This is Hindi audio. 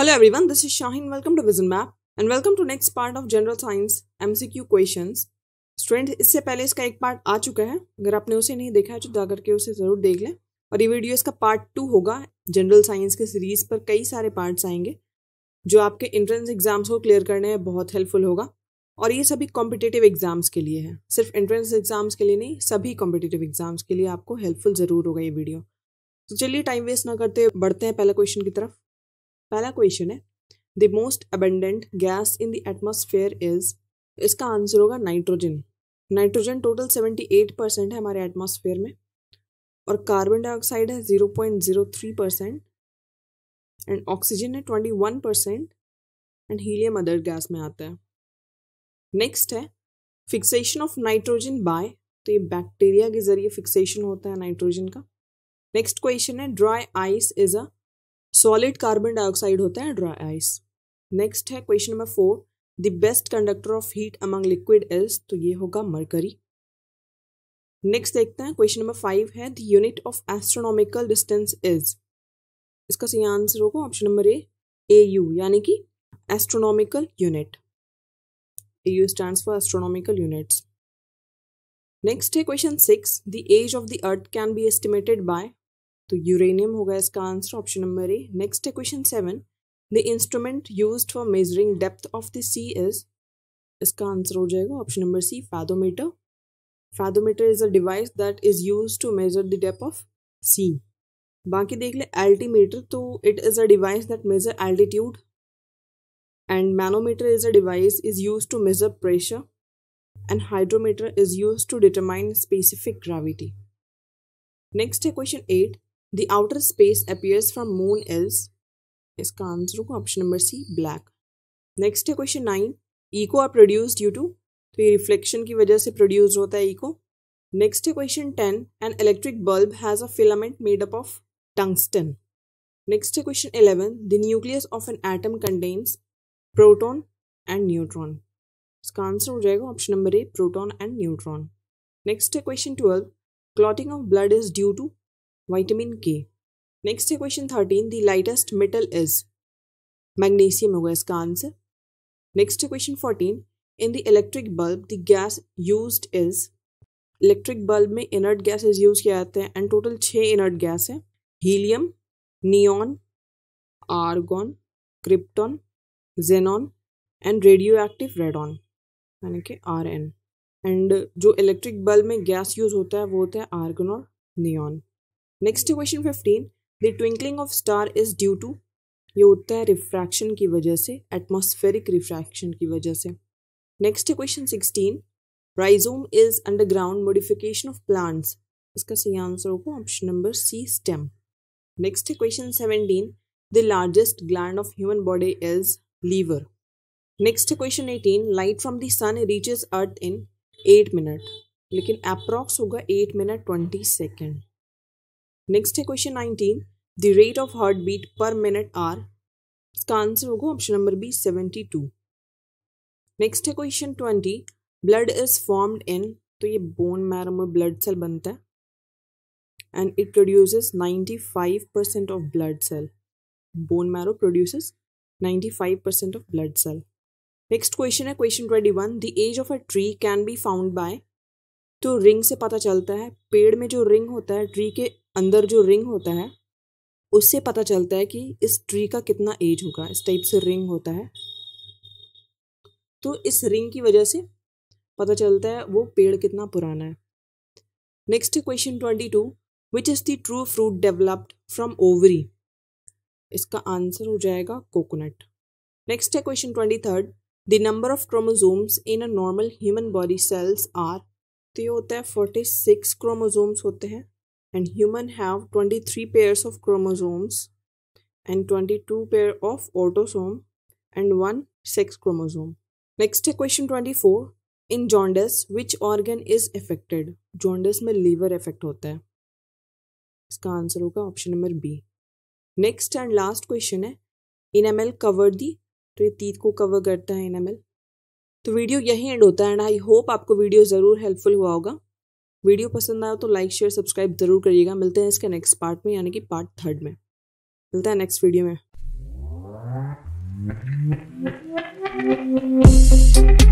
Hello everyone, this is Shahin. Welcome to Vision Map and welcome to next part of General Science MCQ questions. Student इससे पहले इसका एक पार्ट आ चुका है अगर आपने उसे नहीं देखा है तो जा करके उसे ज़रूर देख लें और ये वीडियो इसका पार्ट टू होगा जनरल साइंस के सीरीज़ पर कई सारे पार्ट्स आएंगे जो आपके एंट्रेंस एग्ज़ाम्स को क्लियर करने में बहुत हेल्पफुल होगा और ये सभी कॉम्पिटेटिव एग्ज़ाम्स के लिए है सिर्फ एंट्रेंस एग्ज़ाम्स के लिए नहीं सभी कॉम्पिटेटिव एग्ज़ाम्स के लिए आपको हेल्पफुल ज़रूर होगा ये वीडियो तो चलिए टाइम वेस्ट ना करते बढ़ते हैं पहले क्वेश्चन की तरफ पहला क्वेश्चन है the most abundant gas in the atmosphere is इसका आंसर होगा nitrogen nitrogen total seventy eight percent है हमारे एटमोसफेयर में और कार्बन डाइऑक्साइड है zero point zero three percent and oxygen है twenty one percent and helium other gas में आता है नेक्स्ट है फिक्सेशन ऑफ नाइट्रोजन बाय तो ये बैक्टीरिया के जरिए फिक्सेशन होता है नाइट्रोजन का नेक्स्ट क्वेश्चन है dry ice is a solid carbon dioxide होता है ड्राई आइस नेक्स्ट है question number four the best conductor of heat among liquids तो ये होगा मरकरी नेक्स्ट देखते हैं क्वेश्चन नंबर फाइव है the unit of astronomical distance is इसका सही आंसर होगा option number A A U यानी कि astronomical unit A U stand for astronomical units next है question six the age of the earth can be estimated by तो यूरेनियम होगा इसका answer option number A next है question seven the instrument use for measuring depth of the sea is इसका आंसर हो जाएगा option number C fathometer fathometer is a device that is use to measure the depth of sea बाकी देख ले एल्टीमीटर तो it is a device that measure altitude and manometer is a device is use to measure pressure and hydrometer is use to determine specific gravity next है question eight The outer space appears from moon is iska answer option number C black. Next hai question 9 echo are produced due to to reflection ki wajah se produced hota hai echo. Next hai question 10 an electric bulb has a filament made up of tungsten. Next hai question 11 the nucleus of an atom contains proton and neutron. answer option number A proton and neutron. Next hai question 12 clotting of blood is due to vitamin K next है question thirteen the lightest metal is magnesium होगा इसका आंसर नेक्स्ट है question fourteen in the electric bulb the gas use is electric bulb में इनर्ट गैसेज यूज किया जाते हैं एंड टोटल छः इनर्ट गैस है helium neon argon krypton xenon and radio active radon यानी कि आर एन एंड जो इलेक्ट्रिक बल्ब में गैस यूज होता है वो होता है आर्गन और neon next question fifteen the twinkling of star is due to ये होता है रिफ्रैक्शन की वजह से एटमोस्फेरिक रिफ्रैक्शन की वजह से नेक्स्ट है question sixteen rhizome is underground modification of plants इसका सही आंसर होगा option number C stem next है question seventeen the largest gland of human body is liver next है question eighteen light from the sun reaches earth in eight minute लेकिन अप्रॉक्स होगा eight minute twenty second next है question nineteen the rate of heart beat per minute are इसका आंसर होगा option number B seventy two next है question twenty blood is formed in तो ये बोन मैरो में ब्लड सेल बनता है and it produce ninety five percent of blood cell bone marrow produce ninety five percent of blood cell next question है question twenty one the age of a tree can be found by तो रिंग से पता चलता है पेड़ में जो रिंग होता है ट्री के अंदर जो रिंग होता है उससे पता चलता है कि इस ट्री का कितना एज होगा इस टाइप से रिंग होता है तो इस रिंग की वजह से पता चलता है वो पेड़ कितना पुराना है next question twenty two which is the true fruit developed from ovary इसका आंसर हो जाएगा कोकोनट नेक्स्ट है question twenty third the number of chromosomes in a normal human body cells are तो ये होता है फोर्टी सिक्स क्रोमोजोम्स होते हैं and human have 23 pairs of chromosomes and 22 pair of autosome and one sex chromosome. Next question 24. In jaundice, which organ is affected? Jaundice mein liver effect hota hai इसका answer hoga option number b next and last question hai enamel cover the to ye teeth ko cover karta hai enamel तो वीडियो यहीं एंड होता है एंड आई होप आपको वीडियो ज़रूर हेल्पफुल हुआ होगा वीडियो पसंद आया तो लाइक शेयर सब्सक्राइब जरूर करिएगा मिलते हैं इसके नेक्स्ट पार्ट में यानी कि पार्ट थर्ड में मिलता है नेक्स्ट वीडियो में